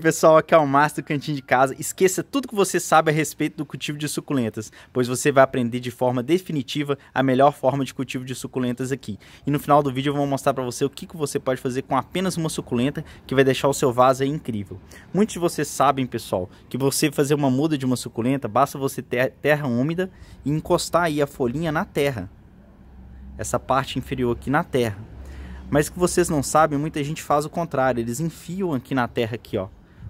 pessoal, aqui é o Márcio do Cantinho de Casa. Esqueça tudo que você sabe a respeito do cultivo de suculentas, pois você vai aprender de forma definitiva a melhor forma de cultivo de suculentas aqui. E no final do vídeo eu vou mostrar para você o que, que você pode fazer com apenas uma suculenta que vai deixar o seu vaso incrível. Muitos de vocês sabem, pessoal, que você fazer uma muda de uma suculenta, basta você ter terra úmida e encostar aí a folhinha na terra. Essa parte inferior aqui na terra. Mas que vocês não sabem, muita gente faz o contrário, eles enfiam aqui na terra aqui, ó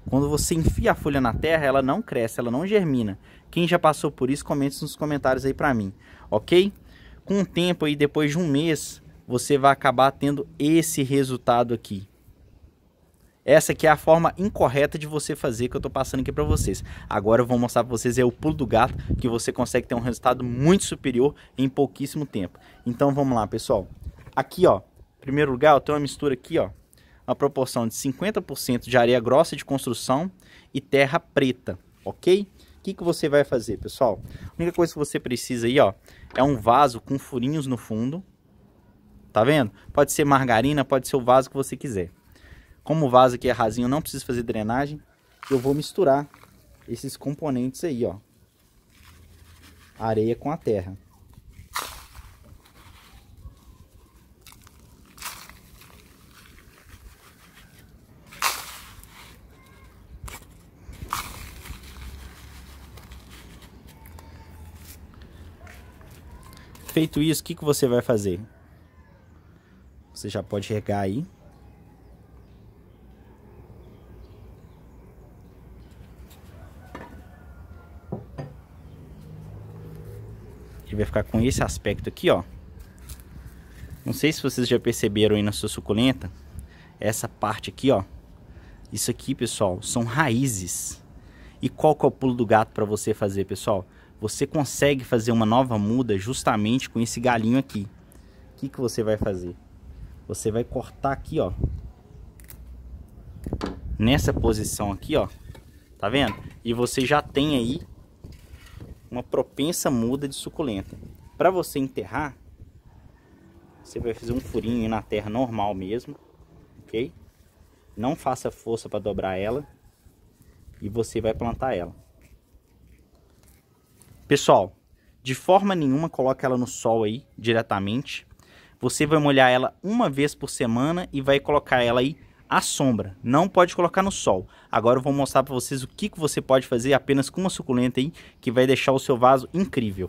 quando você enfia a folha na terra, ela não cresce, ela não germina. Quem já passou por isso, comente nos comentários aí para mim, ok? Com o tempo aí, depois de um mês, você vai acabar tendo esse resultado aqui. Essa aqui é a forma incorreta de você fazer que eu estou passando aqui para vocês. Agora eu vou mostrar para vocês é o pulo do gato que você consegue ter um resultado muito superior em pouquíssimo tempo. Então vamos lá, pessoal. Aqui, ó, primeiro lugar, eu tenho uma mistura aqui, ó, uma proporção de 50% de areia grossa de construção e terra preta, ok? O que, que você vai fazer, pessoal? A única coisa que você precisa aí, ó, é um vaso com furinhos no fundo, tá vendo? Pode ser margarina, pode ser o vaso que você quiser. Como o vaso aqui é rasinho, não precisa fazer drenagem, eu vou misturar esses componentes aí, ó. Areia com a terra. Feito isso, o que, que você vai fazer? Você já pode regar aí. Ele vai ficar com esse aspecto aqui, ó. Não sei se vocês já perceberam aí na sua suculenta. Essa parte aqui, ó. Isso aqui, pessoal, são raízes. E qual que é o pulo do gato para você fazer, pessoal? você consegue fazer uma nova muda justamente com esse galinho aqui. O que, que você vai fazer? Você vai cortar aqui, ó. Nessa posição aqui, ó. Tá vendo? E você já tem aí uma propensa muda de suculenta. Para você enterrar, você vai fazer um furinho na terra normal mesmo, ok? Não faça força para dobrar ela e você vai plantar ela. Pessoal, de forma nenhuma coloca ela no sol aí diretamente. Você vai molhar ela uma vez por semana e vai colocar ela aí à sombra. Não pode colocar no sol. Agora eu vou mostrar para vocês o que, que você pode fazer apenas com uma suculenta aí que vai deixar o seu vaso incrível.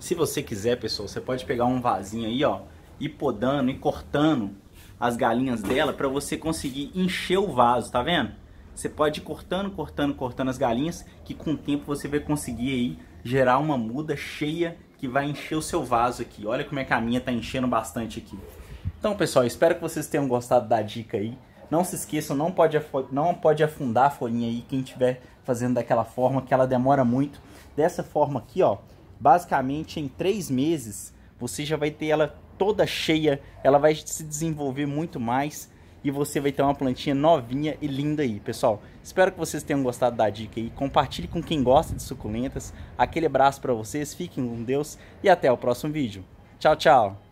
Se você quiser, pessoal, você pode pegar um vasinho aí, ó, e podando e cortando as galinhas dela para você conseguir encher o vaso, tá vendo? Você pode ir cortando, cortando, cortando as galinhas, que com o tempo você vai conseguir aí gerar uma muda cheia que vai encher o seu vaso aqui. Olha como é que a minha tá enchendo bastante aqui. Então, pessoal, espero que vocês tenham gostado da dica aí. Não se esqueçam, não pode, não pode afundar a folhinha aí quem estiver fazendo daquela forma, que ela demora muito. Dessa forma aqui, ó, basicamente em três meses você já vai ter ela toda cheia, ela vai se desenvolver muito mais e você vai ter uma plantinha novinha e linda aí, pessoal. Espero que vocês tenham gostado da dica aí. Compartilhe com quem gosta de suculentas. Aquele abraço para vocês, fiquem com Deus e até o próximo vídeo. Tchau, tchau.